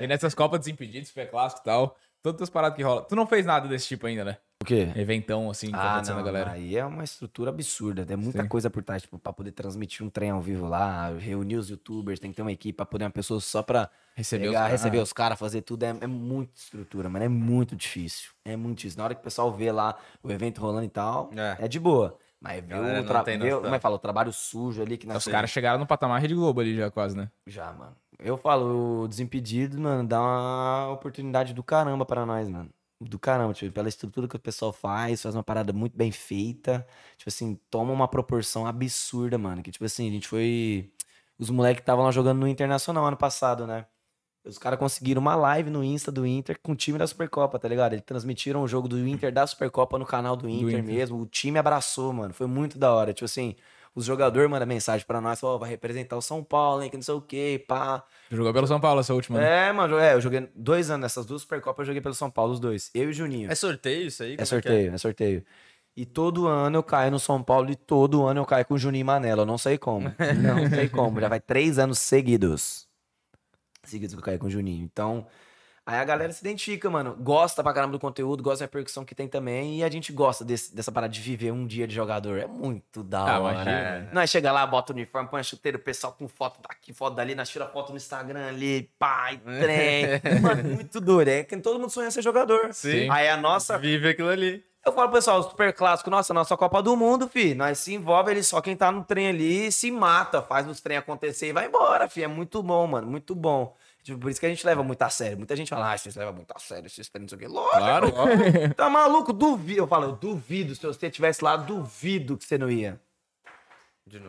E nessas Copas Desimpedidos, Super Clássico e tal, todas as paradas que rola. Tu não fez nada desse tipo ainda, né? O quê? Eventão, assim, que tá ah, tá acontecendo não, a galera. Aí é uma estrutura absurda, tem muita Sim. coisa por trás, tipo, pra poder transmitir um trem ao vivo lá, reunir os youtubers, tem que ter uma equipe pra poder uma pessoa só pra receber pegar, os receber ah. os caras, fazer tudo. É, é muita estrutura, mano, é muito difícil. É muito difícil. Na hora que o pessoal vê lá o evento rolando e tal, é, é de boa. Mas viu, o como é que fala, o trabalho sujo ali que... Os caras chegaram no patamar Rede Globo ali já, quase, né? Já, mano eu falo, o Desimpedido, mano, dá uma oportunidade do caramba para nós, mano. Do caramba, tipo, pela estrutura que o pessoal faz, faz uma parada muito bem feita. Tipo assim, toma uma proporção absurda, mano. Que, tipo assim, a gente foi. Os moleques estavam lá jogando no Internacional ano passado, né? Os caras conseguiram uma live no Insta do Inter com o time da Supercopa, tá ligado? Eles transmitiram o jogo do Inter da Supercopa no canal do Inter, do Inter. mesmo. O time abraçou, mano. Foi muito da hora. Tipo assim, os jogadores mandam mensagem pra nós, ó, oh, vai representar o São Paulo, hein, que não sei o quê, pá. Jogou pelo São Paulo essa última, né? É, mano, é, eu joguei dois anos, nessas duas Supercopas eu joguei pelo São Paulo, os dois, eu e o Juninho. É sorteio isso aí? É, é, é? sorteio, é? é sorteio. E todo ano eu caio no São Paulo e todo ano eu caio com o Juninho Manela. não sei como. Não sei como. Já vai três anos seguidos. Seguidos que eu caio com o Juninho. Então, Aí a galera se identifica, mano. Gosta pra caramba do conteúdo, gosta da repercussão que tem também. E a gente gosta desse, dessa parada de viver um dia de jogador. É muito da ah, hora. Né? Nós chega lá, bota o uniforme, põe a chuteira, o pessoal com foto daqui, foto dali, nós tira foto no Instagram ali, pai, trem. mano, muito duro. É que todo mundo sonha ser jogador. Sim. Aí a nossa. Vive aquilo ali. Eu falo, pessoal, super clássico, nossa, nossa Copa do Mundo, fi. Nós se envolve ele só quem tá no trem ali se mata, faz os trem acontecer e vai embora, fi. É muito bom, mano, muito bom. Tipo, por isso que a gente leva muito a sério. Muita gente fala, ah, vocês levam muito a sério, vocês têm isso aqui. Lógico. Claro. tá maluco? Duvido. Eu falo, eu duvido. Se você estivesse lá, duvido que você não ia. De novo.